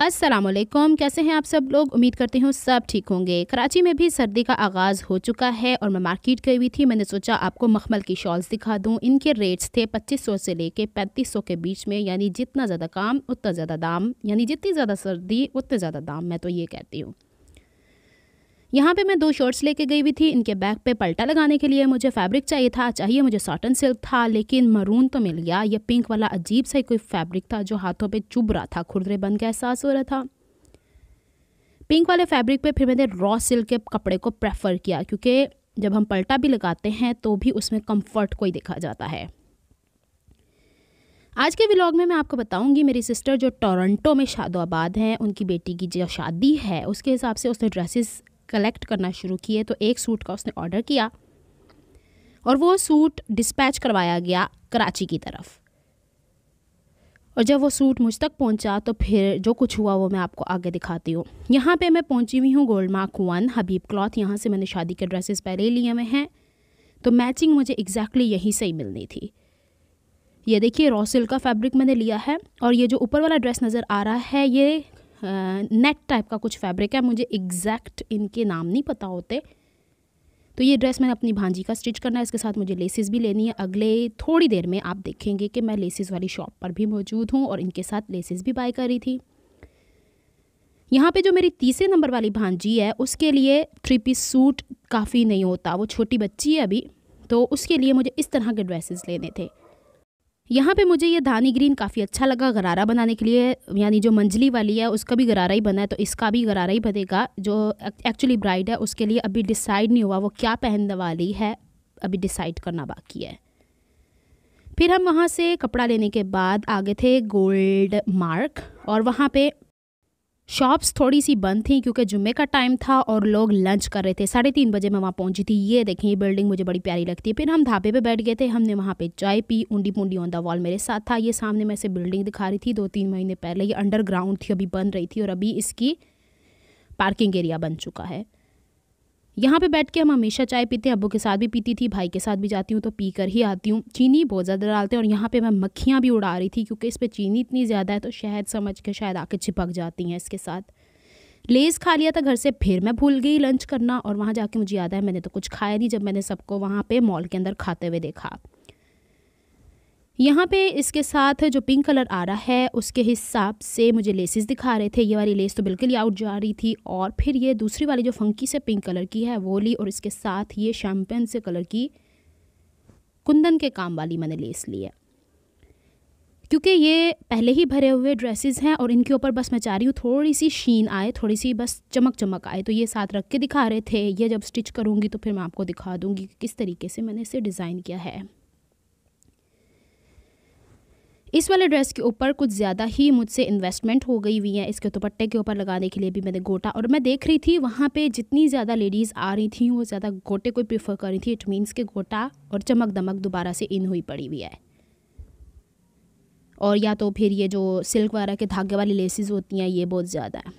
असलम कैसे हैं आप सब लोग उम्मीद करती हूँ सब ठीक होंगे कराची में भी सर्दी का आगाज़ हो चुका है और मैं मार्केट गई हुई थी मैंने सोचा आपको मखमल की शॉल्स दिखा दूँ इनके रेट्स थे 2500 से लेके 3500 के बीच में यानी जितना ज़्यादा काम उतना ज़्यादा दाम यानी जितनी ज़्यादा सर्दी उतने ज़्यादा दाम मैं तो ये कहती हूँ यहाँ पे मैं दो शर्ट्स लेके गई हुई थी इनके बैक पे पलटा लगाने के लिए मुझे फैब्रिक चाहिए था चाहिए मुझे सॉटन सिल्क था लेकिन मरून तो मिल गया ये पिंक वाला अजीब सा कोई फैब्रिक था जो हाथों पे चुभ रहा था खुरदरे बन का एहसास हो रहा था पिंक वाले फैब्रिक पे फिर मैंने रॉ सिल्क के कपड़े को प्रेफर किया क्योंकि जब हम पलटा भी लगाते हैं तो भी उसमें कम्फर्ट कोई देखा जाता है आज के व्लॉग में मैं आपको बताऊंगी मेरी सिस्टर जो टोरंटो में शादो आबाद हैं उनकी बेटी की जो शादी है उसके हिसाब से उसने ड्रेसेस कलेक्ट करना शुरू किए तो एक सूट का उसने ऑर्डर किया और वो सूट डिस्पैच करवाया गया कराची की तरफ और जब वो सूट मुझ तक पहुंचा तो फिर जो कुछ हुआ वो मैं आपको आगे दिखाती हूँ यहाँ पे मैं पहुंची हुई हूँ gold mark one Habib cloth यहाँ से मैंने शादी के ड्रेसेस पहले ही लिए हुए हैं तो मैचिंग मुझे एग्जैक्टली यहीं से ही मिलनी थी ये देखिए रॉसिल का फैब्रिक मैंने लिया है और ये जो ऊपर वाला ड्रेस नज़र आ रहा है ये नेट टाइप का कुछ फैब्रिक है मुझे एग्जैक्ट इनके नाम नहीं पता होते तो ये ड्रेस मैंने अपनी भांजी का स्टिच करना है इसके साथ मुझे लेसेस भी लेनी है अगले थोड़ी देर में आप देखेंगे कि मैं लेसेस वाली शॉप पर भी मौजूद हूँ और इनके साथ लेसेस भी बाय कर रही थी यहाँ पे जो मेरी तीसरे नंबर वाली भांजी है उसके लिए थ्री पीस सूट काफ़ी नहीं होता वो छोटी बच्ची है अभी तो उसके लिए मुझे इस तरह के ड्रेसेस लेने थे यहाँ पे मुझे ये धानी ग्रीन काफ़ी अच्छा लगा गरारा बनाने के लिए यानी जो मंजली वाली है उसका भी गरारा ही बना है तो इसका भी गरारा ही बनेगा जो एक्चुअली ब्राइड है उसके लिए अभी डिसाइड नहीं हुआ वो क्या पहनने वाली है अभी डिसाइड करना बाकी है फिर हम वहाँ से कपड़ा लेने के बाद आगे थे गोल्ड मार्क और वहाँ पे शॉप्स थोड़ी सी बंद थी क्योंकि जुम्मे का टाइम था और लोग लंच कर रहे थे साढ़े तीन बजे मैं वहाँ पहुँची थी ये देखें ये बिल्डिंग मुझे बड़ी प्यारी लगती है फिर हम ढाबे पे बैठ गए थे हमने वहाँ पे चाय पी उंडी पुंडी ऑन द वॉल मेरे साथ था ये सामने मैं से बिल्डिंग दिखा रही थी दो तीन महीने पहले ये अंडरग्राउंड थी अभी बन रही थी और अभी इसकी पार्किंग एरिया बन चुका है यहाँ पे बैठ के हम हमेशा चाय पीते हैं अबू के साथ भी पीती थी भाई के साथ भी जाती हूँ तो पी कर ही आती हूँ चीनी बहुत ज़्यादा डालते हैं और यहाँ पे मैं मक्खियाँ भी उड़ा रही थी क्योंकि इस पर चीनी इतनी ज़्यादा है तो शहद समझ के शायद आके चिपक जाती हैं इसके साथ लेस खा लिया था घर से फिर मैं भूल गई लंच करना और वहाँ जाके मुझे याद है मैंने तो कुछ खाया नहीं जब मैंने सबको वहाँ पे मॉल के अंदर खाते हुए देखा यहाँ पे इसके साथ जो पिंक कलर आ रहा है उसके हिसाब से मुझे लेसेस दिखा रहे थे ये वाली लेस तो बिल्कुल ही आउट जा रही थी और फिर ये दूसरी वाली जो फंकी से पिंक कलर की है वो ली और इसके साथ ये शैम्पेन से कलर की कुंदन के काम वाली मैंने लेस ली है क्योंकि ये पहले ही भरे हुए ड्रेसेस हैं और इनके ऊपर बस मैं चाह रही हूँ थोड़ी सी शीन आए थोड़ी सी बस चमक चमक आए तो ये साथ रख के दिखा रहे थे ये जब स्टिच करूँगी तो फिर मैं आपको दिखा दूँगी कि किस तरीके से मैंने इसे डिज़ाइन किया है इस वाले ड्रेस के ऊपर कुछ ज़्यादा ही मुझसे इन्वेस्टमेंट हो गई हुई है इसके दुपट्टे के ऊपर लगाने के लिए भी मैंने गोटा और मैं देख रही थी वहाँ पे जितनी ज़्यादा लेडीज़ आ रही थी वो ज़्यादा गोटे को प्रीफर कर रही थी इट मीन्स के गोटा और चमक दमक दोबारा से इन हुई पड़ी हुई है और या तो फिर ये जो सिल्क वगैरह के धागे वाली लेसिस होती हैं ये बहुत ज़्यादा है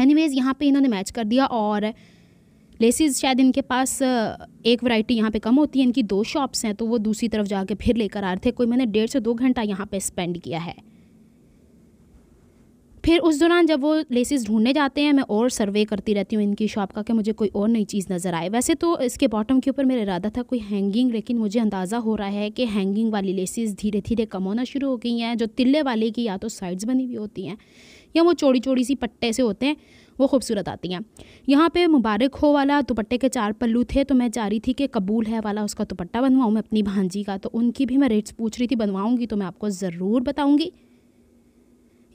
एनी वेज यहाँ पर इन्होंने मैच कर दिया और लेसिस शायद इनके पास एक वैरायटी यहाँ पे कम होती है इनकी दो शॉप्स हैं तो वो दूसरी तरफ जाके फिर लेकर आ रहे थे कोई मैंने डेढ़ से दो घंटा यहाँ पे स्पेंड किया है फिर उस दौरान जब वो लेसिस ढूंढने जाते हैं मैं और सर्वे करती रहती हूँ इनकी शॉप का कि मुझे कोई और नई चीज़ नज़र आए वैसे तो इसके बॉटम के ऊपर मेरा इरादा था कोई हैंगिंग लेकिन मुझे अंदाज़ा हो रहा है कि हैंगिंग वाली लेसिस धीरे धीरे कम होना शुरू हो गई हैं जो तिल्ले वाले की या तो साइड्स बनी हुई होती हैं या वो चौड़ी चौड़ी सी पट्टे से होते हैं वो खूबसूरत आती हैं यहाँ पे मुबारक हो वाला दुपट्टे के चार पल्लू थे तो मैं चाह रही थी कि कबूल है वाला उसका दुपट्टा बनवाऊँ मैं अपनी भांजी का तो उनकी भी मैं रेट्स पूछ रही थी बनवाऊँगी तो मैं आपको ज़रूर बताऊँगी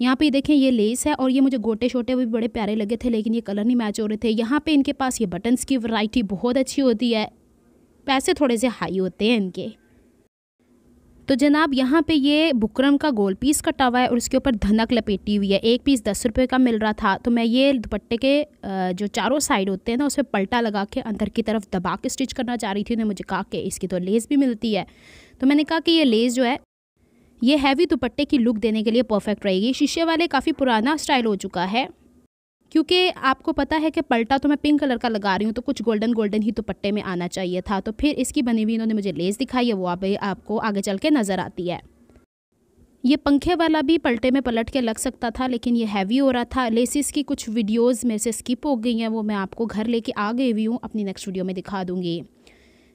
यहाँ पे देखें ये लेस है और ये मुझे गोटे छोटे भी बड़े प्यारे लगे थे लेकिन ये कलर नहीं मैच हो रहे थे यहाँ पे इनके पास ये बटन्स की वैरायटी बहुत अच्छी होती है पैसे थोड़े से हाई होते हैं इनके तो जनाब यहाँ पे ये बुकरम का गोल पीस कटा हुआ है और उसके ऊपर धनक लपेटी हुई है एक पीस दस रुपये का मिल रहा था तो मैं ये दुपट्टे के जो चारों साइड होते हैं ना उसमें पलटा लगा के अंदर की तरफ दबा के स्टिच करना चाह रही थी उन्हें मुझे कहा कि इसकी तो लेस भी मिलती है तो मैंने कहा कि ये लेस जो है ये हैवी दुपट्टे की लुक देने के लिए परफेक्ट रहेगी शीशे वाले काफ़ी पुराना स्टाइल हो चुका है क्योंकि आपको पता है कि पलटा तो मैं पिंक कलर का लगा रही हूँ तो कुछ गोल्डन गोल्डन ही दुपट्टे में आना चाहिए था तो फिर इसकी बनी हुई इन्होंने मुझे लेस दिखाई है वो अभी आपको आगे चल के नज़र आती है ये पंखे वाला भी पलटे में पलट के लग सकता था लेकिन ये हैवी हो रहा था लेसिस की कुछ वीडियोज़ में से स्किप हो गई हैं वो मैं आपको घर लेके आ गई हुई हूँ अपनी नेक्स्ट वीडियो में दिखा दूँगी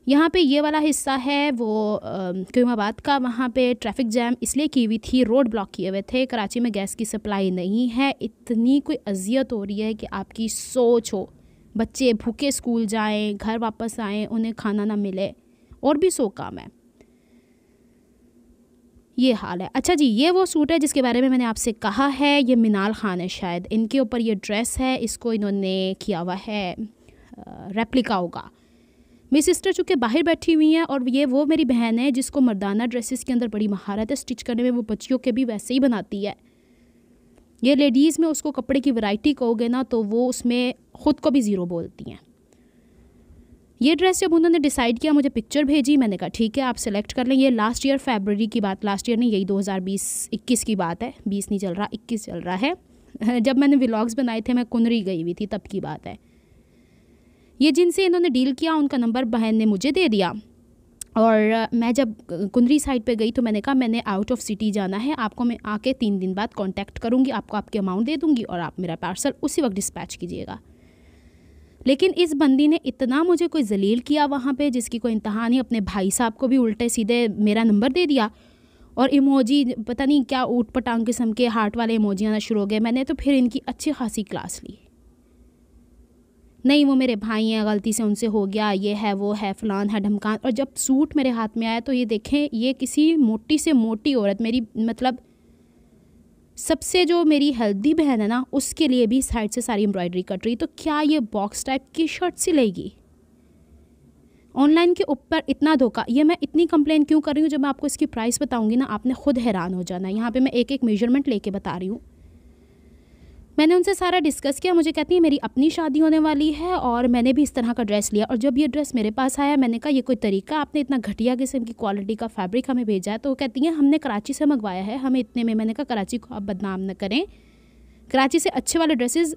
यहाँ पे ये वाला हिस्सा है वो क्यूमाबाद का वहाँ पे ट्रैफिक जैम इसलिए की हुई थी रोड ब्लॉक किए हुए थे कराची में गैस की सप्लाई नहीं है इतनी कोई अजियत हो रही है कि आपकी सोच हो बच्चे भूखे स्कूल जाएं घर वापस आएं उन्हें खाना ना मिले और भी सो काम है ये हाल है अच्छा जी ये वो सूट है जिसके बारे में मैंने आपसे कहा है ये मिनाल खान है शायद इनके ऊपर ये ड्रेस है इसको इन्होंने किया हुआ है रेप्लिका होगा मेरी सिस्टर चूँकि बाहर बैठी हुई हैं और ये वो मेरी बहन है जिसको मर्दाना ड्रेसेस के अंदर बड़ी महारत है स्टिच करने में वो बच्चियों के भी वैसे ही बनाती है ये लेडीज़ में उसको कपड़े की वैरायटी कहोगे ना तो वो उसमें ख़ुद को भी ज़ीरो बोलती हैं ये ड्रेस जब उन्होंने डिसाइड किया मुझे पिक्चर भेजी मैंने कहा ठीक है आप सेलेक्ट कर लें ये लास्ट ईयर फेबररी की बात लास्ट ईयर नहीं यही 2020 21 की बात है 20 नहीं चल रहा 21 चल रहा है जब मैंने व्लॉग्स बनाए थे मैं कुनरी गई हुई थी तब की बात है ये जिनसे इन्होंने डील किया उनका नंबर बहन ने मुझे दे दिया और मैं जब कुंदरी साइड पे गई तो मैंने कहा मैंने आउट ऑफ सिटी जाना है आपको मैं आके तीन दिन बाद कांटेक्ट करूँगी आपको आपके अमाउंट दे दूँगी और आप मेरा पार्सल उसी वक्त डिस्पैच कीजिएगा लेकिन इस बंदी ने इतना मुझे कोई जलील किया वहाँ पे जिसकी कोई इंतहा नहीं अपने भाई साहब को भी उल्टे सीधे मेरा नंबर दे दिया और इमोजी पता नहीं क्या ऊट पटांग किस्म के हार्ट वाले इमोजी आना शुरू हो गए मैंने तो फिर इनकी अच्छी खासी क्लास ली नहीं वो मेरे भाई हैं गलती से उनसे हो गया ये है वो है फ़लान है ढमकान और जब सूट मेरे हाथ में आया तो ये देखें ये किसी मोटी से मोटी औरत मेरी मतलब सबसे जो मेरी हेल्दी बहन है ना उसके लिए भी साइड से सारी एम्ब्रॉयडरी कट रही तो क्या ये बॉक्स टाइप की शर्ट सिलेगी ऑनलाइन के ऊपर इतना धोखा ये मैं इतनी कंप्लेन क्यों कर रही हूँ जब मैं आपको इसकी प्राइस बताऊँगी ना आपने खुद हैरान हो जाना यहाँ पे मैं एक एक मेजरमेंट लेके बता रही हूँ मैंने उनसे सारा डिस्कस किया मुझे कहती है मेरी अपनी शादी होने वाली है और मैंने भी इस तरह का ड्रेस लिया और जब ये ड्रेस मेरे पास आया मैंने कहा ये कोई तरीका आपने इतना घटिया किस्म की क्वालिटी का फैब्रिक हमें भेजा है तो वो कहती हैं हमने कराची से मंगवाया है हमें इतने में मैंने कहा कराची को आप बदनाम न करें कराची से अच्छे वाले ड्रेसेस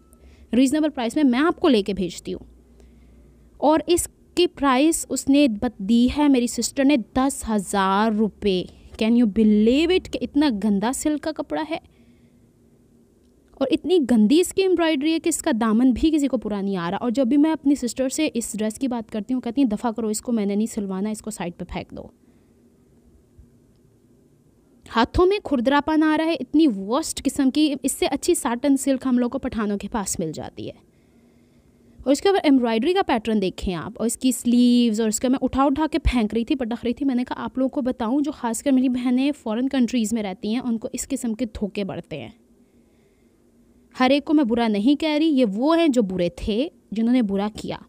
रीज़नेबल प्राइस में मैं आपको लेके भेजती हूँ और इसकी प्राइस उसने दी है मेरी सिस्टर ने दस हज़ार रुपये कैन यू बिलीव इट कि इतना गंदा सिल्क का कपड़ा है और इतनी गंदी इसकी एम्ब्रॉयडरी है कि इसका दामन भी किसी को पूरा नहीं आ रहा और जब भी मैं अपनी सिस्टर से इस ड्रेस की बात करती हूँ कहती हूँ दफ़ा करो इसको मैंने नहीं सिलवाना इसको साइड पर फेंक दो हाथों में खुरदरापन आ रहा है इतनी वर्स्ट किस्म की इससे अच्छी साटन सिल्क हम लोग को पठानों के पास मिल जाती है और इसके ऊपर एम्ब्रॉयडरी का पैटर्न देखें आप और इसकी स्लीव्स और इसका मैं उठा उठा के फेंक रही थी पटख रही थी मैंने कहा आप लोगों को बताऊं जो खासकर मेरी बहनें फ़ॉरेन कंट्रीज़ में रहती हैं उनको इस किस्म के धोखे बढ़ते हैं हर एक को मैं बुरा नहीं कह रही ये वो हैं जो बुरे थे जिन्होंने बुरा किया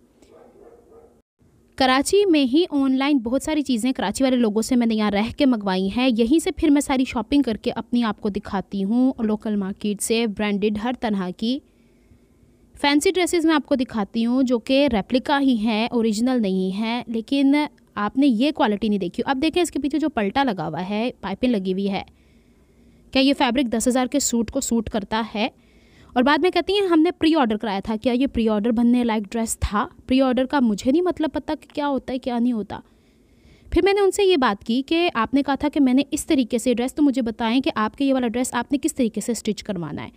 कराची में ही ऑनलाइन बहुत सारी चीज़ें कराची वाले लोगों से मैंने यहाँ रह के मंगवाई हैं यहीं से फिर मैं सारी शॉपिंग करके अपनी आप को दिखाती हूँ लोकल मार्केट से ब्रांडेड हर तरह की फैंसी ड्रेसेस मैं आपको दिखाती हूँ जो कि रेप्लिका ही हैं ओरिजिनल नहीं है लेकिन आपने ये क्वालिटी नहीं देखी अब देखें इसके पीछे जो पलटा लगा हुआ है पाइपिंग लगी हुई है क्या ये फैब्रिक दस हज़ार के सूट को सूट करता है और बाद में कहती हैं हमने प्री ऑर्डर कराया था क्या ये प्री ऑर्डर बनने लायक ड्रेस था प्री ऑर्डर का मुझे नहीं मतलब पता कि क्या होता है क्या नहीं होता फिर मैंने उनसे ये बात की कि आपने कहा था कि मैंने इस तरीके से ड्रेस तो मुझे बताएं कि आपके ये वाला ड्रेस आपने किस तरीके से स्टिच करवाना है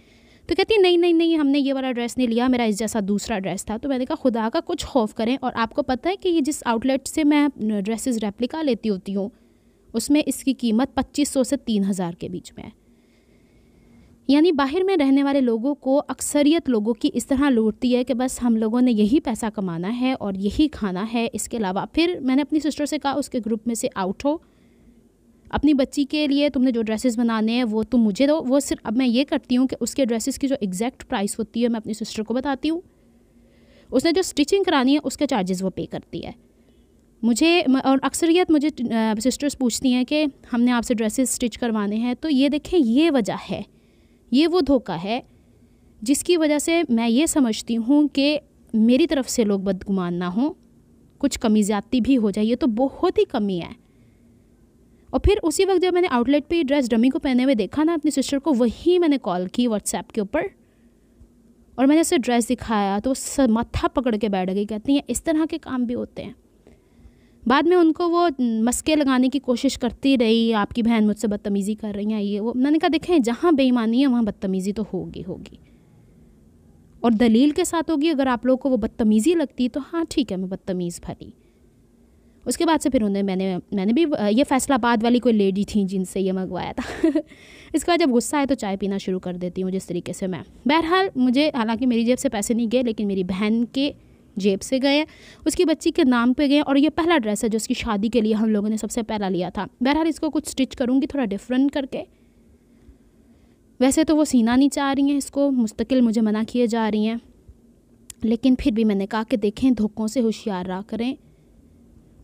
तो कहती है नहीं नहीं नहीं हमने ये वाला ड्रेस नहीं लिया मेरा इस जैसा दूसरा ड्रेस था तो मैंने कहा खुदा का कुछ खौफ करें और आपको पता है कि ये जिस आउटलेट से मैं ड्रेसेस रेप्लिका लेती होती हूँ उसमें इसकी कीमत पच्चीस सौ से तीन हज़ार के बीच में है यानी बाहर में रहने वाले लोगों को अक्सरियत लोगों की इस तरह लूटती है कि बस हम लोगों ने यही पैसा कमाना है और यही खाना है इसके अलावा फिर मैंने अपनी सिस्टर से कहा उसके ग्रुप में से आउट हो अपनी बच्ची के लिए तुमने जो ड्रेसेस बनाने हैं वो तुम मुझे दो वो सिर्फ अब मैं ये करती हूँ कि उसके ड्रेसेस की जो एग्जैक्ट प्राइस होती है मैं अपनी सिस्टर को बताती हूँ उसने जो स्टिचिंग करानी है उसके चार्जेस वो पे करती है मुझे और अक्सरियत मुझे सिस्टर्स पूछती हैं कि हमने आपसे ड्रेसेस स्टिच करवाने हैं तो ये देखें ये वजह है ये वो धोखा है जिसकी वजह से मैं ये समझती हूँ कि मेरी तरफ से लोग बदगुमान ना हों कुछ कमी ज़्यादती भी हो जाए ये तो बहुत ही कमी है और फिर उसी वक्त जब मैंने आउटलेट पे ड्रेस डमी को पहने हुए देखा ना अपनी सिस्टर को वही मैंने कॉल की व्हाट्सएप के ऊपर और मैंने उसे ड्रेस दिखाया तो माथा पकड़ के बैठ गई कहती हैं इस तरह के काम भी होते हैं बाद में उनको वो मस्के लगाने की कोशिश करती रही आपकी बहन मुझसे बदतमीज़ी कर रही है ये वो मैंने कहा देखें जहाँ बेईमानी है वहाँ बदतमीज़ी तो होगी होगी और दलील के साथ होगी अगर आप लोगों को वो बदतमीज़ी लगती तो हाँ ठीक है मैं बदतमीज़ भरी उसके बाद से फिर उन्हें मैंने मैंने भी ये फ़ैसला बाद वाली कोई लेडी थी जिनसे ये मंगवाया था इसके बाद जब गुस्सा आया तो चाय पीना शुरू कर देती हूँ जिस तरीके से मैं बहरहाल मुझे हालांकि मेरी जेब से पैसे नहीं गए लेकिन मेरी बहन के जेब से गए उसकी बच्ची के नाम पे गए और ये पहला ड्रेस है जो उसकी शादी के लिए हम लोगों ने सबसे पहला लिया था बहरहाल इसको कुछ स्टिच करूँगी थोड़ा डिफरेंट करके वैसे तो वो सीना नहीं चाह रही हैं इसको मुस्तकिल मुझे मना किए जा रही हैं लेकिन फिर भी मैंने कहा कि देखें धोखों से होशियार रहा करें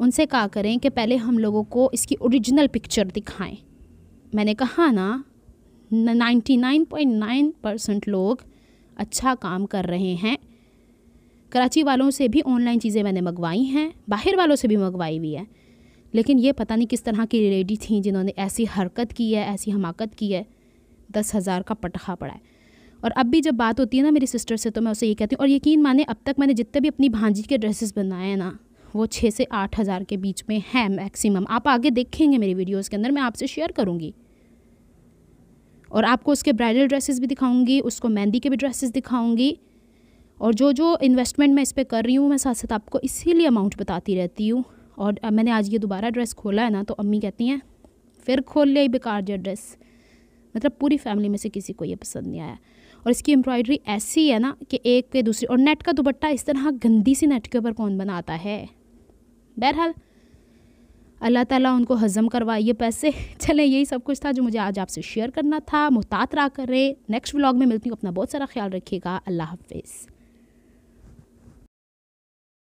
उनसे कहा करें कि पहले हम लोगों को इसकी ओरिजिनल पिक्चर दिखाएं मैंने कहा हाँ ना 99.9 परसेंट लोग अच्छा काम कर रहे हैं कराची वालों से भी ऑनलाइन चीज़ें मैंने मंगवाई हैं बाहर वालों से भी मंगवाई हुई है लेकिन ये पता नहीं किस तरह की लेडी थी जिन्होंने ऐसी हरकत की है ऐसी हमाकत की है दस हज़ार का पटखा पड़ा है और अब भी जब बात होती है ना मेरी सिस्टर से तो मैं उसे ये कहती हूँ और यकीन माने अब तक मैंने जितने भी अपनी भांजी के ड्रेसेस बनाए हैं ना वो छः से आठ हज़ार के बीच में है मैक्सिमम आप आगे देखेंगे मेरी वीडियोज़ के अंदर मैं आपसे शेयर करूँगी और आपको उसके ब्राइडल ड्रेसेस भी दिखाऊँगी उसको मेहंदी के भी ड्रेसेस दिखाऊँगी और जो जो इन्वेस्टमेंट मैं इस पर कर रही हूँ मैं साथ साथ आपको इसीलिए अमाउंट बताती रहती हूँ और मैंने आज ये दोबारा ड्रेस खोला है ना तो अम्मी कहती हैं फिर खोल लिया बेकार जो ड्रेस मतलब पूरी फैमिली में से किसी को ये पसंद नहीं आया और इसकी एम्ब्रॉयडरी ऐसी है ना कि एक पे दूसरी और नेट का दुपट्टा इस तरह गंदी सी नेट के ऊपर कौन बनाता है बहरहाल अल्लाह ताला उनको हज़म करवाइए पैसे चले यही सब कुछ था जो मुझे आज आपसे शेयर करना था मुहतात रहा करें नेक्स्ट व्लॉग में मिलती हूँ अपना बहुत सारा ख्याल रखिएगा अल्लाह हाफिज़